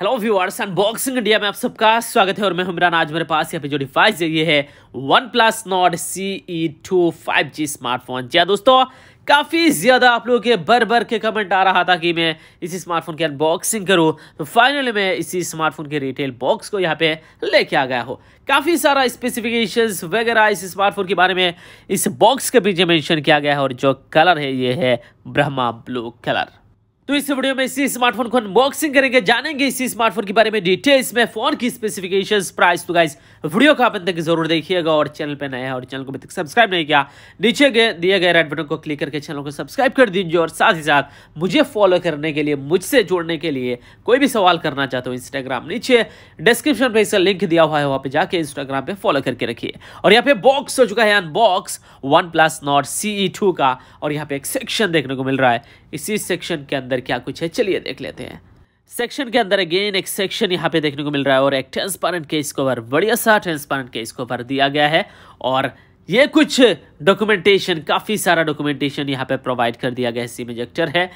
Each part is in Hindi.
हेलो व्यूअर्स अनबॉक्सिंग इंडिया में आप सबका स्वागत है और मैं हमरान आज मेरे पास यहाँ पे जो डिवाइस है ये है one plus Nord C E two five G smartphone हाँ जी दोस्तों काफ़ी ज़्यादा आप लोगों के बर बर के कमेंट आ रहा था कि मैं इसी स्मार्टफोन की अनबॉक्सिंग करूं तो फाइनली मैं इसी स्मार्टफोन के रिटेल बॉक्स को यहाँ पे लेके आ गया हूँ काफ़ी सारा स्पेसिफिकेशंस वगैरह इस स्मार्टफोन के बारे में इस बॉक्स के पीछे मेंशन किया गया है और जो कलर है ये है ब्रह्मा ब्लू कलर तो इस वीडियो में इसी स्मार्टफोन को अनबॉक्सिंग करेंगे जानेंगे इसी स्मार्टफोन के बारे में डिटेल्स में फोन की स्पेसिफिकेशंस प्राइस तो गाइस वीडियो का अपन तक जरूर देखिएगा और चैनल पर नया है और चैनल को अभी तक सब्सक्राइब नहीं किया नीचे गए दिए गए रेड बटन को क्लिक करके चैनल को सब्सक्राइब कर दीजिए और साथ ही साथ मुझे फॉलो करने के लिए मुझसे जोड़ने के लिए कोई भी सवाल करना चाहते हो इंस्टाग्राम नीचे डिस्क्रिप्शन पर इसका लिंक दिया हुआ है वहाँ पर जाके इंस्टाग्राम पर फॉलो करके रखिए और यहाँ पे बॉक्स हो चुका है unbox one plus Nord C का और यहाँ पे एक सेक्शन देखने को मिल रहा है इसी सेक्शन के अंदर क्या कुछ है चलिए देख लेते हैं सेक्शन के अंदर अगेन एक सेक्शन यहाँ पे देखने को मिल रहा है और एक ट्रांसपेरेंट केस कवर बढ़िया सा ट्रांसपेरेंट केस कवर दिया गया है और ये कुछ डॉक्यूमेंटेशन काफ़ी सारा डॉक्यूमेंटेशन यहाँ पे प्रोवाइड कर दिया गया है सिम इजेक्टर है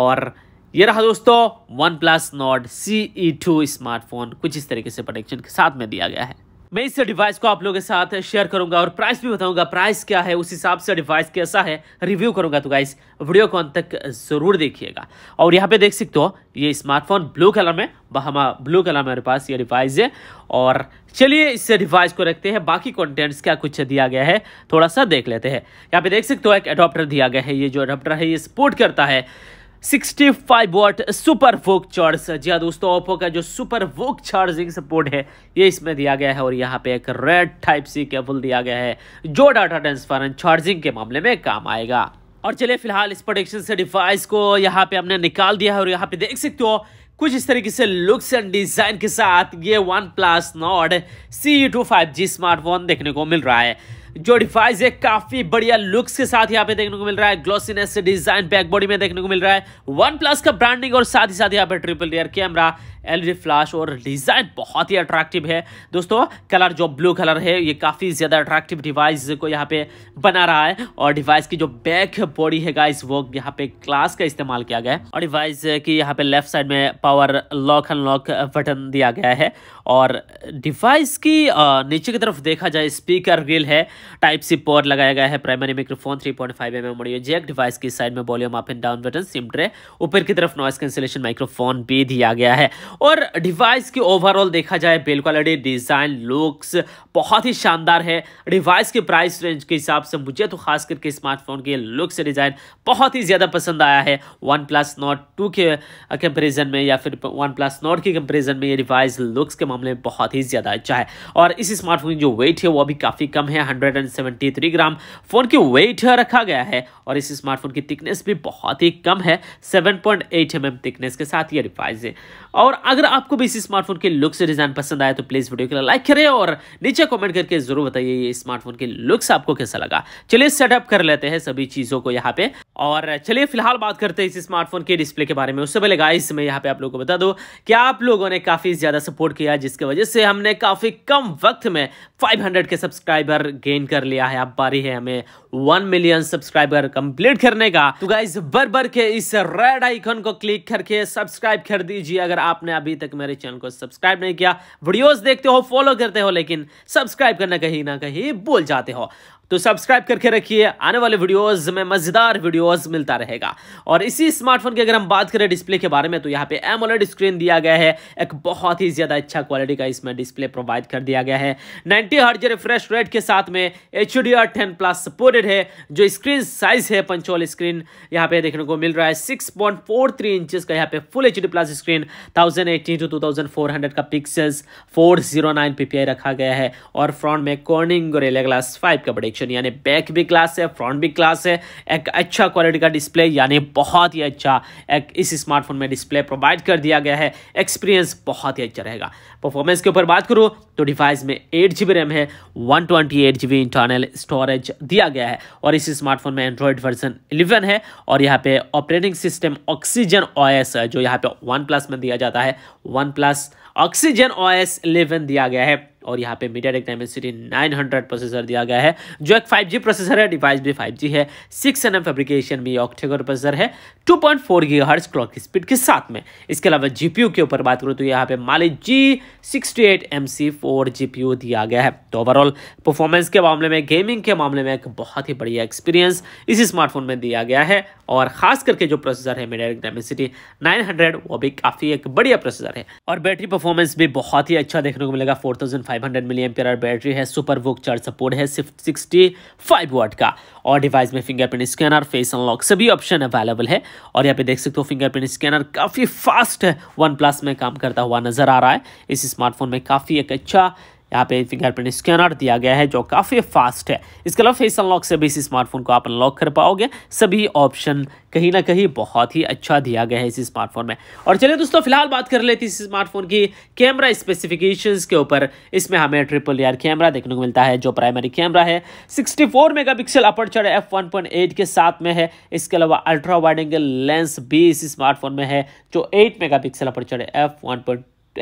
और ये रहा दोस्तों one plus Nord C E two smartphone कुछ इस तरीके से प्रोडक्शन के साथ में दिया गया है मैं इस डिवाइस को आप लोगों के साथ शेयर करूंगा और प्राइस भी बताऊंगा प्राइस क्या है उस हिसाब से डिवाइस कैसा है रिव्यू करूंगा तो गाइस वीडियो को अंत तक जरूर देखिएगा और यहाँ पे देख सकते हो ये स्मार्टफोन ब्लू कलर में बहमा ब्लू कलर मेरे पास ये डिवाइस है और चलिए इस डिवाइस को रखते हैं बाकी कंटेंट्स क्या कुछ दिया गया है थोड़ा सा देख लेते हैं यहाँ पे देख सकते हो एक अडोप्टर दिया गया है ये जो अडोप्टर है ये सपोर्ट करता है 65 वॉट सुपर वोक चार्ज जी हाँ दोस्तों ओप्पो का जो सुपर वोक चार्जिंग सपोर्ट है ये इसमें दिया गया है और यहाँ पे एक रेड टाइप सी केबल दिया गया है जो डाटा ट्रांसफर चार्जिंग के मामले में काम आएगा और चलिए फिलहाल इस प्रोडक्शन से डिवाइस को यहाँ पे हमने निकाल दिया है और यहाँ पे देख सकते हो कुछ इस तरीके से लुक्स एंड डिजाइन के साथ ये one plus Nord C two five G smartphone देखने को मिल रहा है जो डिवाइस है काफी बढ़िया लुक्स के साथ यहाँ पे देखने को मिल रहा है ग्लोसीनेस डिजाइन बैक बॉडी में देखने को मिल रहा है वन प्लस का ब्रांडिंग और साथ ही साथ यहाँ पे triple rear camera LED flash और डिज़ाइन बहुत ही अट्रैक्टिव है दोस्तों कलर जो ब्लू कलर है ये काफ़ी ज़्यादा अट्रैक्टिव डिवाइस को यहाँ पे बना रहा है और डिवाइस की जो बैक बॉडी है गाइस वो यहाँ पे क्लास का इस्तेमाल किया गया है और डिवाइस की यहाँ पे लेफ्ट साइड में पावर लॉक अनलॉक बटन दिया गया है और डिवाइस की नीचे की तरफ देखा जाए स्पीकर ग्रिल है टाइप सी पोर्ट लगाया गया है primary microphone three point five M M jack device की साइड में volume up and down button SIM tray ऊपर की तरफ नॉइस कैंसिलेशन माइक्रोफोन भी दिया गया है और डिवाइस की ओवरऑल देखा जाए बिल्ड क्वालिटी डिज़ाइन लुक्स बहुत ही शानदार है डिवाइस के प्राइस रेंज के हिसाब से मुझे तो खास करके स्मार्टफोन के लुक्स डिज़ाइन बहुत ही ज़्यादा पसंद आया है वन प्लस नोट टू के कंपेरिजन में या फिर वन प्लस नोट के कंपेरिजन में ये डिवाइस लुक्स के मामले में बहुत ही ज़्यादा अच्छा है और इस स्मार्टफोन की जो वेट है वो भी काफ़ी कम है हंड्रेड ग्राम फ़ोन की वेट रखा गया है और इस स्मार्टफोन की थिकनेस भी बहुत ही कम है सेवन पॉइंट एम थिकनेस के साथ ये डिवाइस है और अगर आपको भी इसी स्मार्टफोन के लुक्स डिजाइन पसंद आया तो प्लीज वीडियो के लिए लाइक करें और नीचे कमेंट करके जरूर बताइए ये स्मार्टफोन के लुक्स आपको कैसा लगा चलिए सेटअप कर लेते हैं सभी चीजों को यहाँ पे और चलिए फिलहाल बात करते हैं इस स्मार्टफोन के डिस्प्ले के बारे में उससे पहले गाइस मैं यहाँ पे आप लोगों को बता दूं कि आप लोगों ने काफी ज्यादा सपोर्ट किया जिसकी वजह से हमने काफी कम वक्त में 500 के सब्सक्राइबर गेन कर लिया है अब बारी है हमें 1 मिलियन सब्सक्राइबर कंप्लीट करने का तो गाइज बर बर के इस रेड आइकन को क्लिक करके सब्सक्राइब कर दीजिए अगर आपने आपने अभी तक मेरे चैनल को सब्सक्राइब नहीं किया वीडियोस देखते हो फॉलो करते हो लेकिन सब्सक्राइब करना कहीं ना कहीं भूल जाते हो तो सब्सक्राइब करके रखिए आने वाले वीडियोस में मज़ेदार वीडियोस मिलता रहेगा और इसी स्मार्टफोन की अगर हम बात करें डिस्प्ले के बारे में तो यहाँ पे एमोलेड स्क्रीन दिया गया है एक बहुत ही ज़्यादा अच्छा क्वालिटी का इसमें डिस्प्ले प्रोवाइड कर दिया गया है नाइन्टी हर्ज रिफ्रेश रेट के साथ में H D R ten plus supported है जो स्क्रीन साइज है पंचोल स्क्रीन यहाँ पे देखने को मिल रहा है सिक्स पॉइंट फोर थ्री का यहाँ पे full H D plus screen thousand eighty two two thousand four hundred का पिक्सल फोर जीरो नाइन रखा गया है और फ्रंट में कॉर्निंग गोरेला ग्लास फाइव का बड़े सेक्शन यानी बैक भी क्लास है फ्रंट भी क्लास है एक अच्छा क्वालिटी का डिस्प्ले यानी बहुत ही अच्छा एक इस स्मार्टफोन में डिस्प्ले प्रोवाइड कर दिया गया है एक्सपीरियंस बहुत ही अच्छा रहेगा परफॉर्मेंस के ऊपर बात करूँ तो डिवाइस में एट जी रैम है वन ट्वेंटी इंटरनल स्टोरेज दिया गया है और इस स्मार्टफोन में एंड्रॉयड वर्जन इलेवन है और यहाँ पे ऑपरेटिंग सिस्टम ऑक्सीजन ओएस जो यहाँ पे वन प्लस में दिया जाता है one plus oxygen O S दिया गया है और यहाँ पे MediaTek Dimensity nine hundred processor दिया गया है जो एक फाइव जी प्रोसेसर है डिवाइस भी फाइव जी है सिक्स एन एम फेब्रिकेशन भी ऑक्टेगर प्रोसेसर है two point four G hertz clock speed के साथ में इसके अलावा जी पी यू के ऊपर बात करूँ तो यहाँ पे Mali G sixty eight M C four G P U दिया गया है तो ओवरऑल परफॉर्मेंस के मामले में गेमिंग के मामले में एक बहुत ही बढ़िया एक्सपीरियंस इसी स्मार्टफोन में दिया गया है और खास करके जो प्रोसेसर है मीडियाटेक नाइन 900 वो भी काफ़ी एक बढ़िया प्रोसेसर है और बैटरी परफॉर्मेंस भी बहुत ही अच्छा देखने को मिलेगा 4500 थाउजेंड फाइव हंड्रेड बैटरी है सुपर वोक चार्ज सपोर्ट है सिक्सटी फाइव वाट का और डिवाइस में फिंगरप्रिंट स्कैनर फेस अनलॉक सभी ऑप्शन अवेलेबल है और यहाँ पे देख सकते हो फिंगरप्रिंट स्कैनर काफ़ी फास्ट है वन प्लस में काम करता हुआ नजर आ रहा है इस स्मार्टफोन में काफ़ी एक अच्छा यहाँ पे फिंगरप्रिंट स्कैनर दिया गया है जो काफ़ी फास्ट है इसके अलावा फेस अनलॉक से भी इस स्मार्टफोन को आप अनलॉक कर पाओगे सभी ऑप्शन कहीं ना कहीं बहुत ही अच्छा दिया गया है इस स्मार्टफोन में और चलिए दोस्तों फिलहाल बात कर लेते हैं इस स्मार्टफोन की कैमरा स्पेसिफिकेशंस के ऊपर इसमें हमें ट्रिपल ईयर कैमरा देखने को मिलता है जो प्राइमरी कैमरा है सिक्सटी फोर मेगा एफ के साथ में है इसके अलावा अल्ट्रा वाइड एंगल लेंस भी इस स्मार्टफोन में है जो 8 megapixel aperture F 1.2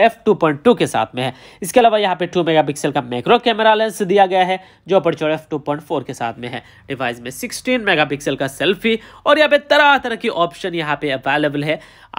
F two point two के साथ में है इसके अलावा यहाँ पे टू मेगा पिक्सल का मैक्रो कैमरा लेंस दिया गया है जो aperture F two point four के साथ में है डिवाइस में सिक्सटीन मेगा पिक्सल का सेल्फी और यहाँ पे तरह तरह की ऑप्शन यहाँ पे अवेलेबल है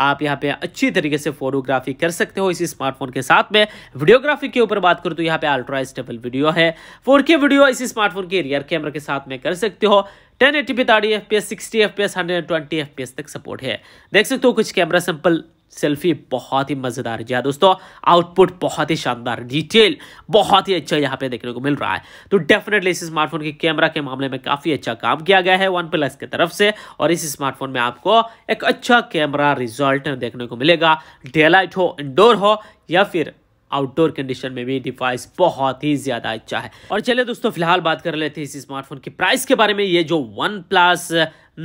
आप यहाँ पे अच्छी तरीके से फोटोग्राफी कर सकते हो इसी स्मार्टफोन के साथ में वीडियोग्राफी के ऊपर बात करूँ तो यहाँ पे अल्ट्रा स्टेबल वीडियो है फोर वीडियो इसी स्मार्टफोन के रियर कैमरा के साथ में कर सकते हो 1080p एटी पी ताड़ी F P S sixty F P S hundred and twenty F P S तक सपोर्ट है देख सकते हो कुछ कैमरा सिंपल सेल्फी बहुत ही मज़ेदार जी हाँ दोस्तों आउटपुट बहुत ही शानदार डिटेल बहुत ही अच्छा यहाँ पे देखने को मिल रहा है तो डेफिनेटली इस स्मार्टफोन के कैमरा के मामले में काफ़ी अच्छा काम किया गया है वन प्लस की तरफ से और इस स्मार्टफोन में आपको एक अच्छा कैमरा रिजल्ट देखने को मिलेगा डे हो इंडोर हो या फिर आउटडोर कंडीशन में भी डिवाइस बहुत ही ज्यादा अच्छा है और चलिए दोस्तों फिलहाल बात कर लेते हैं इस स्मार्टफोन की प्राइस के बारे में ये जो one plus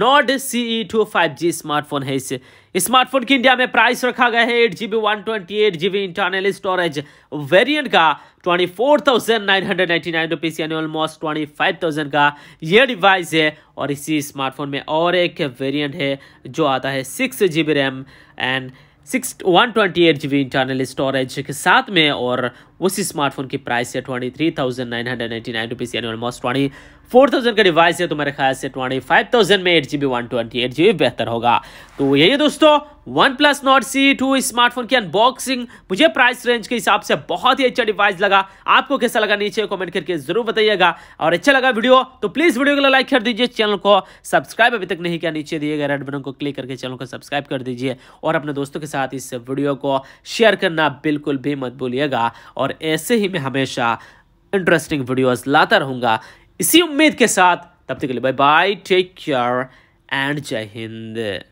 Nord C E two five G smartphone है इस स्मार्टफोन की इंडिया में प्राइस रखा गया है eight GB one twenty eight GB internal storage variant का twenty four thousand nine hundred ninety nine rupees यानी ऑलमोस्ट ट्वेंटी फाइव थाउजेंड का ये डिवाइस है और इसी स्मार्टफोन में और एक वेरिएंट है जो आता है six G B RAM and six one twenty eight G B internal storage के साथ में और उसी स्मार्टफोन की प्राइस है twenty three thousand nine hundred ninety nine rupees यानी ऑलमोस्ट ट्वेंटी फोर थाउजेंड का डिवाइस है तुम्हारे तो ख्याल से ट्वेंटी फाइव थाउजेंड में eight G B one twenty eight G B बेहतर होगा तो यही है दोस्तों one plus Nord C two smartphone की अनबॉक्सिंग मुझे प्राइस रेंज के हिसाब से बहुत ही अच्छा डिवाइस लगा आपको कैसा लगा नीचे कमेंट करके जरूर बताइएगा और अच्छा लगा वीडियो तो प्लीज वीडियो को लाइक कर दीजिए चैनल को सब्सक्राइब अभी तक नहीं किया नीचे दिए गए रेड बटन को क्लिक करके चैनल को सब्सक्राइब कर दीजिए और अपने दोस्तों के साथ इस वीडियो को शेयर करना बिल्कुल भी मत भूलिएगा और और ऐसे ही मैं हमेशा इंटरेस्टिंग वीडियोस लाता रहूँगा इसी उम्मीद के साथ तब तक के लिए bye bye take care and जय हिंद